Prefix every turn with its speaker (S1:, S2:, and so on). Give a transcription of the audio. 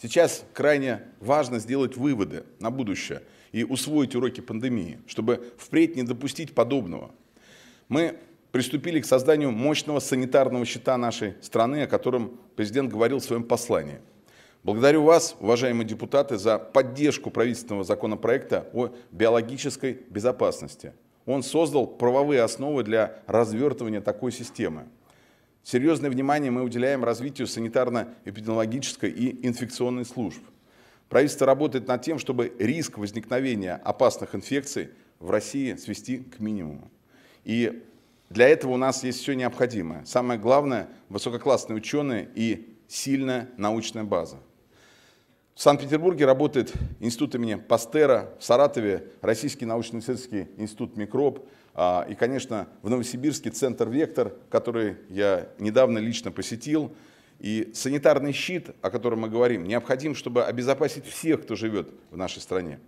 S1: Сейчас крайне важно сделать выводы на будущее и усвоить уроки пандемии, чтобы впредь не допустить подобного. Мы приступили к созданию мощного санитарного счета нашей страны, о котором президент говорил в своем послании. Благодарю вас, уважаемые депутаты, за поддержку правительственного законопроекта о биологической безопасности. Он создал правовые основы для развертывания такой системы. Серьезное внимание мы уделяем развитию санитарно-эпидемиологической и инфекционной служб. Правительство работает над тем, чтобы риск возникновения опасных инфекций в России свести к минимуму. И для этого у нас есть все необходимое. Самое главное – высококлассные ученые и сильная научная база. Санкт-Петербурге работает институт имени Пастера, в Саратове Российский научно-исследовательский институт «Микроб», а, и, конечно, в Новосибирске центр «Вектор», который я недавно лично посетил. И санитарный щит, о котором мы говорим, необходим, чтобы обезопасить всех, кто живет в нашей стране.